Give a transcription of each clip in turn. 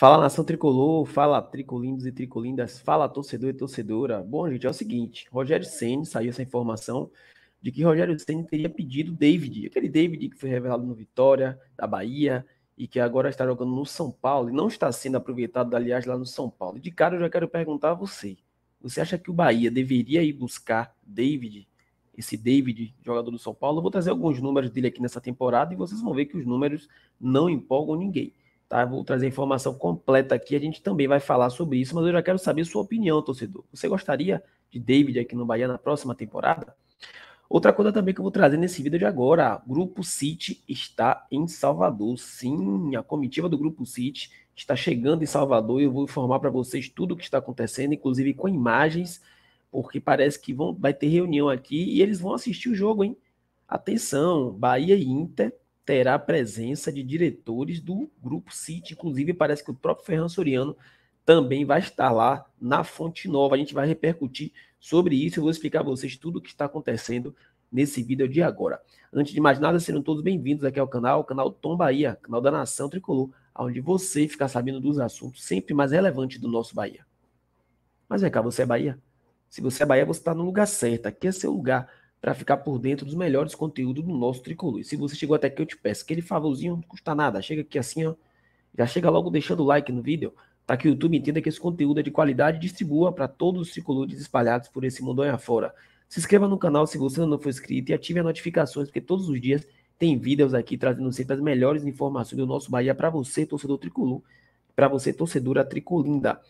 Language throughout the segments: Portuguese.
Fala nação tricolor, fala tricolindos e tricolindas, fala torcedor e torcedora. Bom, gente, é o seguinte: Rogério Senna saiu essa informação de que Rogério Senna teria pedido David, aquele David que foi revelado no Vitória, da Bahia, e que agora está jogando no São Paulo e não está sendo aproveitado, aliás, lá no São Paulo. De cara, eu já quero perguntar a você: você acha que o Bahia deveria ir buscar David, esse David, jogador do São Paulo? Eu vou trazer alguns números dele aqui nessa temporada e vocês vão ver que os números não empolgam ninguém. Tá? Vou trazer informação completa aqui, a gente também vai falar sobre isso, mas eu já quero saber sua opinião, torcedor. Você gostaria de David aqui no Bahia na próxima temporada? Outra coisa também que eu vou trazer nesse vídeo de agora, Grupo City está em Salvador. Sim, a comitiva do Grupo City está chegando em Salvador e eu vou informar para vocês tudo o que está acontecendo, inclusive com imagens, porque parece que vão, vai ter reunião aqui e eles vão assistir o jogo, hein? Atenção, Bahia e Inter terá a presença de diretores do Grupo City. Inclusive, parece que o próprio Ferran Soriano também vai estar lá na Fonte Nova. A gente vai repercutir sobre isso. Eu vou explicar a vocês tudo o que está acontecendo nesse vídeo de agora. Antes de mais nada, sejam todos bem-vindos aqui ao canal, o canal Tom Bahia, canal da Nação Tricolor, onde você fica sabendo dos assuntos sempre mais relevantes do nosso Bahia. Mas vem cá, você é Bahia? Se você é Bahia, você está no lugar certo. Aqui é seu lugar para ficar por dentro dos melhores conteúdos do nosso tricolor. E se você chegou até aqui, eu te peço aquele favorzinho, não custa nada. Chega aqui assim, ó. Já chega logo deixando o like no vídeo, para que o YouTube entenda que esse conteúdo é de qualidade e distribua para todos os tricolores espalhados por esse mundo afora. Se inscreva no canal se você não for inscrito e ative as notificações, porque todos os dias tem vídeos aqui trazendo sempre as melhores informações do nosso Bahia para você, torcedor tricolor, para você, torcedora tricolinda.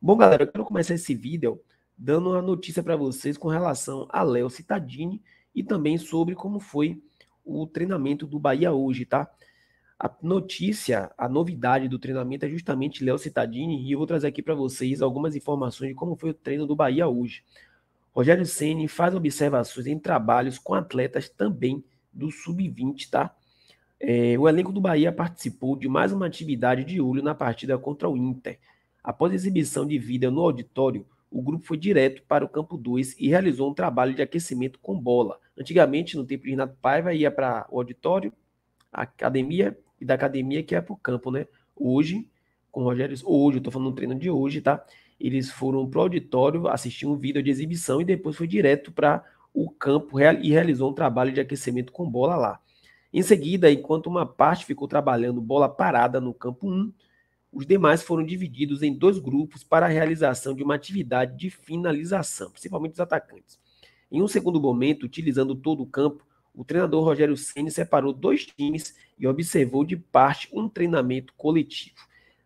Bom, galera, eu quero começar esse vídeo dando uma notícia para vocês com relação a Léo Cittadini e também sobre como foi o treinamento do Bahia hoje, tá? A notícia, a novidade do treinamento é justamente Léo Cittadini e eu vou trazer aqui para vocês algumas informações de como foi o treino do Bahia hoje. Rogério Ceni faz observações em trabalhos com atletas também do sub-20, tá? É, o elenco do Bahia participou de mais uma atividade de olho na partida contra o Inter. Após exibição de vida no auditório, o grupo foi direto para o campo 2 e realizou um trabalho de aquecimento com bola. Antigamente, no tempo de Renato Paiva, ia para o auditório, a academia, e da academia que ia para o campo, né? Hoje, com o Rogério, hoje, eu estou falando do treino de hoje, tá? Eles foram para o auditório, assistir um vídeo de exibição e depois foi direto para o campo e realizou um trabalho de aquecimento com bola lá. Em seguida, enquanto uma parte ficou trabalhando bola parada no campo 1, um, os demais foram divididos em dois grupos para a realização de uma atividade de finalização, principalmente os atacantes. Em um segundo momento, utilizando todo o campo, o treinador Rogério Ceni separou dois times e observou de parte um treinamento coletivo.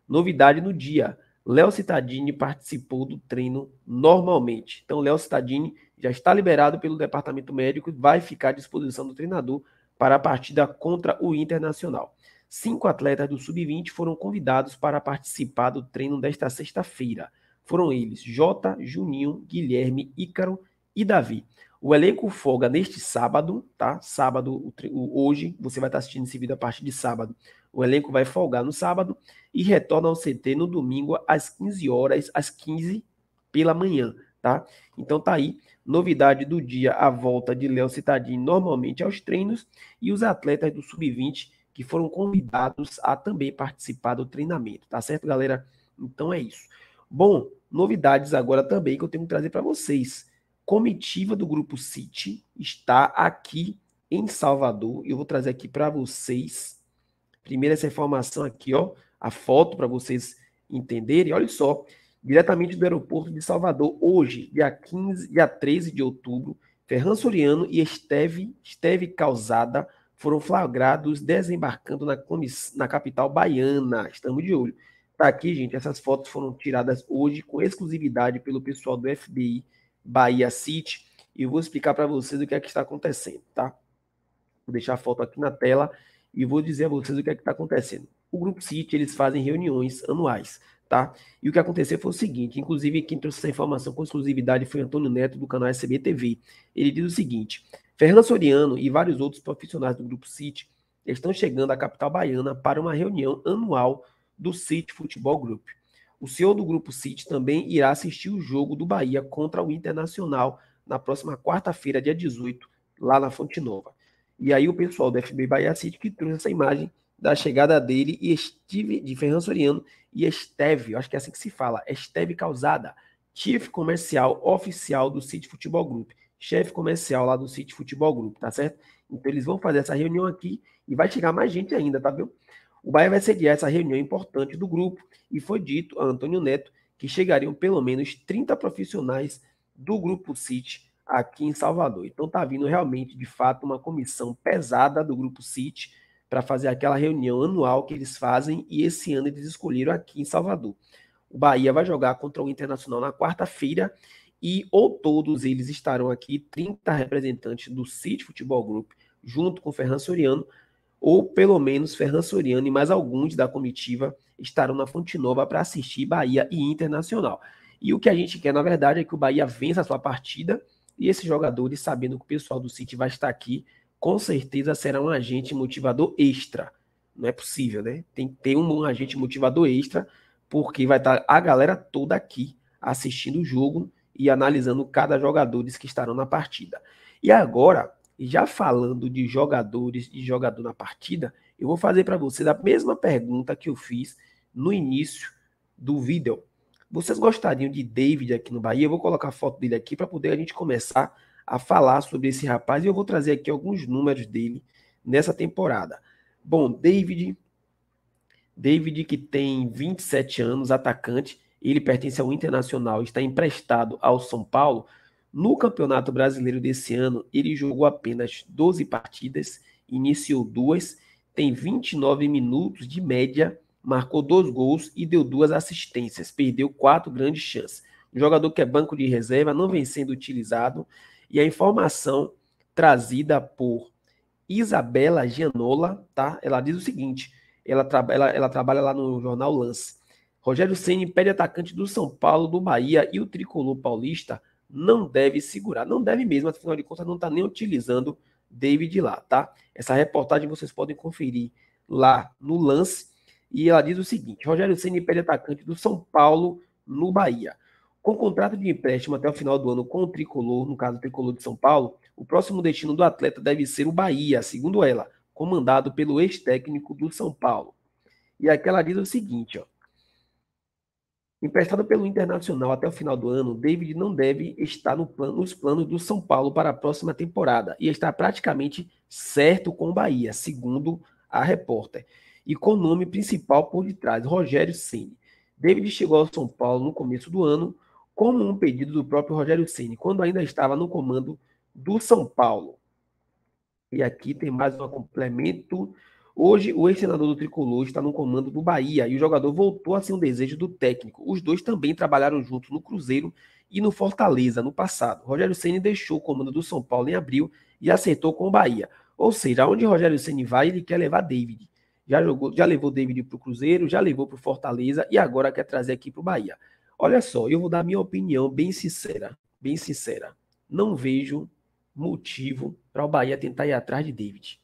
Novidade no dia, Léo Cittadini participou do treino normalmente. Então, Léo Cittadini já está liberado pelo departamento médico e vai ficar à disposição do treinador para a partida contra o Internacional. Cinco atletas do Sub-20 foram convidados para participar do treino desta sexta-feira. Foram eles Jota, Juninho, Guilherme, Ícaro e Davi. O elenco folga neste sábado, tá? Sábado, hoje, você vai estar assistindo esse vídeo a partir de sábado. O elenco vai folgar no sábado e retorna ao CT no domingo às 15 horas, às 15 pela manhã, tá? Então tá aí, novidade do dia, a volta de Léo Citadinho normalmente aos treinos e os atletas do sub-20 que foram convidados a também participar do treinamento, tá certo, galera? Então é isso. Bom, novidades agora também que eu tenho que trazer para vocês. Comitiva do grupo City está aqui em Salvador. Eu vou trazer aqui para vocês. Primeiro essa informação aqui, ó, a foto para vocês entenderem. Olha só, diretamente do aeroporto de Salvador, hoje, dia 15, dia 13 de outubro, Ferran Soriano e Esteve, Esteve Causada foram flagrados desembarcando na, na capital baiana. Estamos de olho. Tá aqui, gente, essas fotos foram tiradas hoje com exclusividade pelo pessoal do FBI Bahia City. E eu vou explicar para vocês o que é que está acontecendo, tá? Vou deixar a foto aqui na tela e vou dizer a vocês o que é que está acontecendo. O Grupo City, eles fazem reuniões anuais tá? E o que aconteceu foi o seguinte, inclusive quem trouxe essa informação com exclusividade foi Antônio Neto, do canal SBTV. Ele diz o seguinte, Fernando Soriano e vários outros profissionais do Grupo City estão chegando à capital baiana para uma reunião anual do City Futebol Group. O senhor do Grupo City também irá assistir o jogo do Bahia contra o Internacional na próxima quarta-feira, dia 18, lá na Fonte Nova. E aí o pessoal do FB Bahia City que trouxe essa imagem da chegada dele e Steve, de Ferran Soriano e Esteve, acho que é assim que se fala, Esteve Causada, Chief Comercial Oficial do City Futebol Group, chefe comercial lá do City Futebol Group, tá certo? Então eles vão fazer essa reunião aqui e vai chegar mais gente ainda, tá viu? O Bahia vai sediar essa reunião importante do grupo e foi dito a Antônio Neto que chegariam pelo menos 30 profissionais do Grupo City aqui em Salvador. Então tá vindo realmente, de fato, uma comissão pesada do Grupo City para fazer aquela reunião anual que eles fazem e esse ano eles escolheram aqui em Salvador. O Bahia vai jogar contra o Internacional na quarta-feira e ou todos eles estarão aqui, 30 representantes do City Futebol Group, junto com Ferran Soriano, ou pelo menos Ferran Soriano e mais alguns da comitiva estarão na Fonte Nova para assistir Bahia e Internacional. E o que a gente quer, na verdade, é que o Bahia vença a sua partida e esses jogadores, sabendo que o pessoal do City vai estar aqui, com certeza será um agente motivador extra. Não é possível, né? Tem que ter um, agente motivador extra, porque vai estar tá a galera toda aqui assistindo o jogo e analisando cada jogador que estarão na partida. E agora, já falando de jogadores e jogador na partida, eu vou fazer para vocês a mesma pergunta que eu fiz no início do vídeo. Vocês gostariam de David aqui no Bahia? Eu vou colocar a foto dele aqui para poder a gente começar a falar sobre esse rapaz e eu vou trazer aqui alguns números dele nessa temporada. Bom, David, David que tem 27 anos, atacante, ele pertence ao Internacional, está emprestado ao São Paulo. No Campeonato Brasileiro desse ano, ele jogou apenas 12 partidas, iniciou duas, tem 29 minutos de média, marcou dois gols e deu duas assistências, perdeu quatro grandes chances. jogador que é banco de reserva, não vem sendo utilizado, e a informação trazida por Isabela Gianola, tá? Ela diz o seguinte: ela, tra ela, ela trabalha lá no jornal Lance. Rogério Ceni pede atacante do São Paulo, do Bahia e o tricolor paulista não deve segurar, não deve mesmo, afinal de contas não está nem utilizando David lá, tá? Essa reportagem vocês podem conferir lá no Lance e ela diz o seguinte: Rogério Ceni pede atacante do São Paulo no Bahia. Com contrato de empréstimo até o final do ano com o Tricolor, no caso o Tricolor de São Paulo, o próximo destino do atleta deve ser o Bahia, segundo ela, comandado pelo ex-técnico do São Paulo. E aqui ela diz o seguinte, ó. Emprestado pelo Internacional até o final do ano, David não deve estar no plano, nos planos do São Paulo para a próxima temporada e está praticamente certo com o Bahia, segundo a repórter. E com o nome principal por detrás, Rogério Ceni. David chegou ao São Paulo no começo do ano como um pedido do próprio Rogério Ceni, quando ainda estava no comando do São Paulo. E aqui tem mais um complemento. Hoje, o ex-senador do Tricolor está no comando do Bahia e o jogador voltou a ser um desejo do técnico. Os dois também trabalharam juntos no Cruzeiro e no Fortaleza no passado. Rogério Ceni deixou o comando do São Paulo em abril e aceitou com o Bahia. Ou seja, onde Rogério Ceni vai, ele quer levar David. Já, jogou, já levou David para o Cruzeiro, já levou para o Fortaleza e agora quer trazer aqui para o Bahia. Olha só, eu vou dar minha opinião bem sincera, bem sincera. Não vejo motivo para o Bahia tentar ir atrás de David.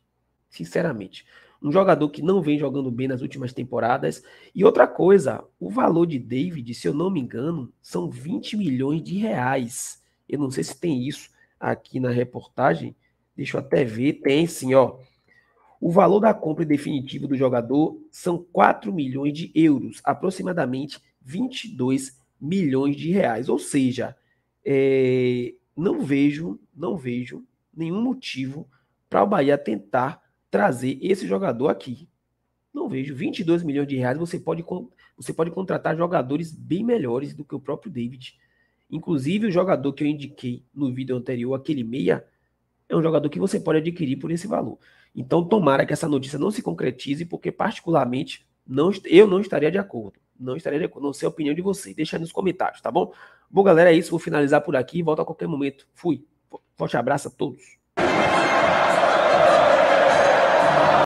Sinceramente, um jogador que não vem jogando bem nas últimas temporadas. E outra coisa, o valor de David, se eu não me engano, são 20 milhões de reais. Eu não sei se tem isso aqui na reportagem. Deixa eu até ver, tem sim, ó. O valor da compra definitiva do jogador são 4 milhões de euros, aproximadamente 22 milhões de reais. Ou seja, é, não vejo, não vejo nenhum motivo para o Bahia tentar trazer esse jogador aqui. Não vejo 22 milhões de reais. Você pode, você pode contratar jogadores bem melhores do que o próprio David. Inclusive, o jogador que eu indiquei no vídeo anterior, aquele meia, é um jogador que você pode adquirir por esse valor. Então, tomara que essa notícia não se concretize, porque, particularmente, não, eu não estaria de acordo não estarei de acordo. Não sei a opinião de vocês. Deixa aí nos comentários, tá bom? Bom, galera, é isso. Vou finalizar por aqui. Volto a qualquer momento. Fui. Forte abraço a todos.